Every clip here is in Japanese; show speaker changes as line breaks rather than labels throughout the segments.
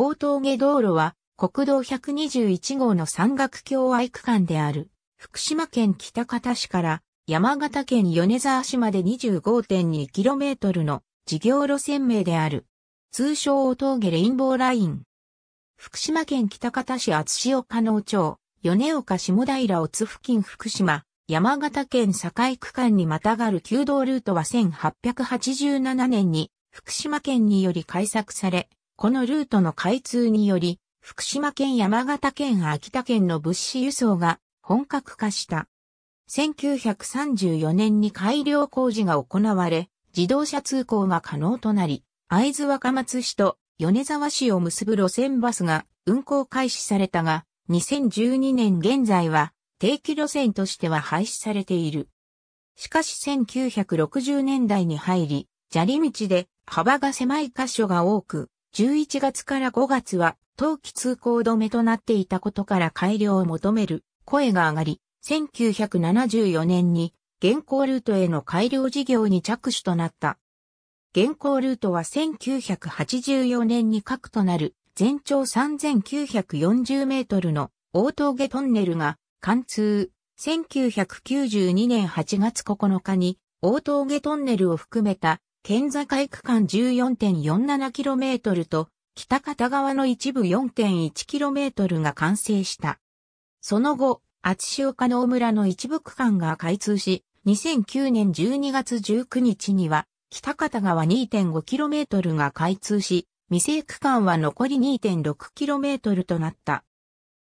大峠道路は国道121号の山岳橋愛区間である福島県北方市から山形県米沢市まで 25.2km の事業路線名である。通称大峠レインボーライン。福島県北方市厚塩加納町、米岡下平乙付近福島、山形県境区間にまたがる旧道ルートは1887年に福島県により開削され、このルートの開通により、福島県山形県秋田県の物資輸送が本格化した。1934年に改良工事が行われ、自動車通行が可能となり、会津若松市と米沢市を結ぶ路線バスが運行開始されたが、2012年現在は定期路線としては廃止されている。しかし1960年代に入り、砂利道で幅が狭い箇所が多く、11月から5月は冬季通行止めとなっていたことから改良を求める声が上がり、1974年に現行ルートへの改良事業に着手となった。現行ルートは1984年に核となる全長3940メートルの大峠トンネルが貫通。1992年8月9日に大峠トンネルを含めた県境区間 14.47km と北片側の一部 4.1km が完成した。その後、厚岡能村の一部区間が開通し、2009年12月19日には、北片側 2.5km が開通し、未成区間は残り 2.6km となった。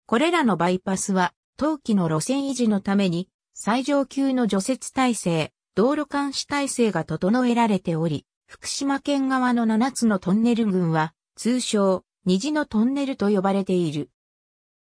これらのバイパスは、冬季の路線維持のために、最上級の除雪体制、道路監視体制が整えられており、福島県側の7つのトンネル群は、通称、虹のトンネルと呼ばれている。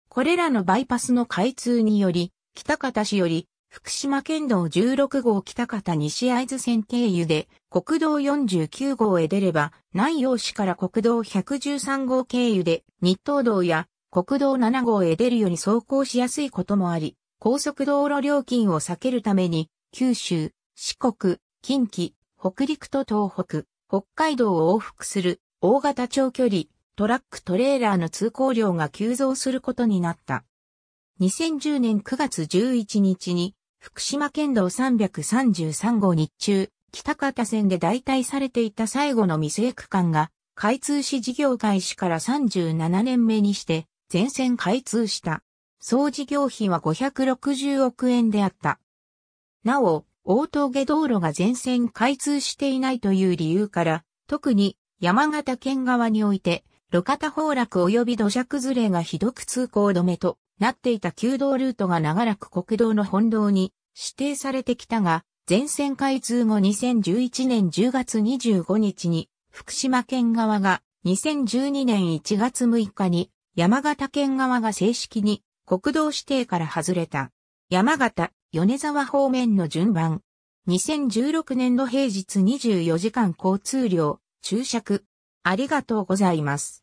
これらのバイパスの開通により、北方市より、福島県道16号北方西合図線経由で、国道49号へ出れば、南陽市から国道113号経由で、日東道や国道7号へ出るように走行しやすいこともあり、高速道路料金を避けるために、九州、四国、近畿、北陸と東北、北海道を往復する大型長距離トラックトレーラーの通行量が急増することになった。2010年9月11日に福島県道333号日中北方線で代替されていた最後の未成区間が開通し事業開始から37年目にして全線開通した。総事業費は560億円であった。なお、大峠道路が全線開通していないという理由から、特に山形県側において、路肩崩落及び土砂崩れがひどく通行止めとなっていた旧道ルートが長らく国道の本道に指定されてきたが、全線開通後2011年10月25日に、福島県側が2012年1月6日に山形県側が正式に国道指定から外れた。山形、米沢方面の順番。2016年度平日24時間交通量、注釈。ありがとうございます。